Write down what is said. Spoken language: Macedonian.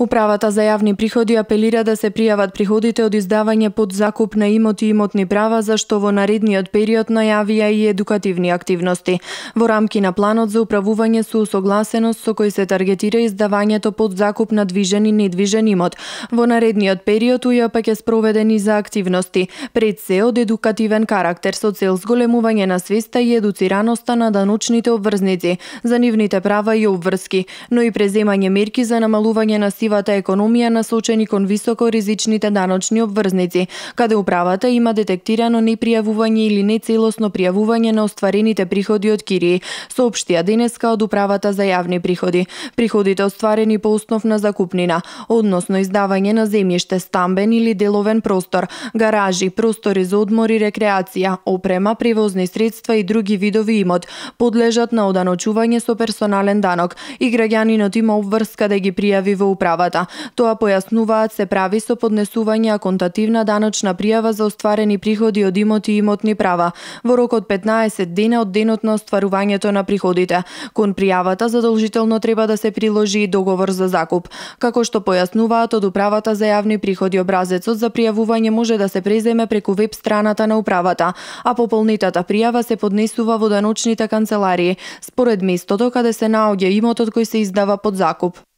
Управата за јавни приходи апелира да се пријават приходите од издавање под закуп на имоти и имотни права за што во наредниот период најавија и едукативни активности. Во рамки на планот за управување со согласеност со кој се таргетира издавањето под закуп на движен и недвижен имот. Во наредниот период пак ќе спроведени за активности, пред се од едукативен карактер со цел зголемување на свеста и едуцираноста на даночните обврзници за нивните права и обврски, но и преземање мерки за намалување на сив сивата економија насочени кон високо ризичните даночни обврзници, каде управата има детектирано непријавување или нецелосно пријавување на остварените приходи од кирии, соопштија денеска од управата за јавни приходи. Приходите остварени по основна закупнина, односно издавање на земјиште, стамбен или деловен простор, гаражи, простори за одмор и рекреација, опрема, превозни средства и други видови имот, подлежат на оданочување со персонален данок и граѓанинот има обврска да ги пријави во управа управата. Тоа појаснуваат се прави со поднесување аконтативна даночна пријава за остварени приходи од имоти и имотни права во рок од 15 дена од денот на остварувањето на приходите. Кон пријавата задолжително треба да се приложи и договор за закуп. Како што појаснуваат од управата за јавни приходи образецот за пријавување може да се преземе преку веб страната на управата, а пополнетата пријава се поднесува во даночните канцеларии според местото каде се наоѓа имотот кој се издава под закуп.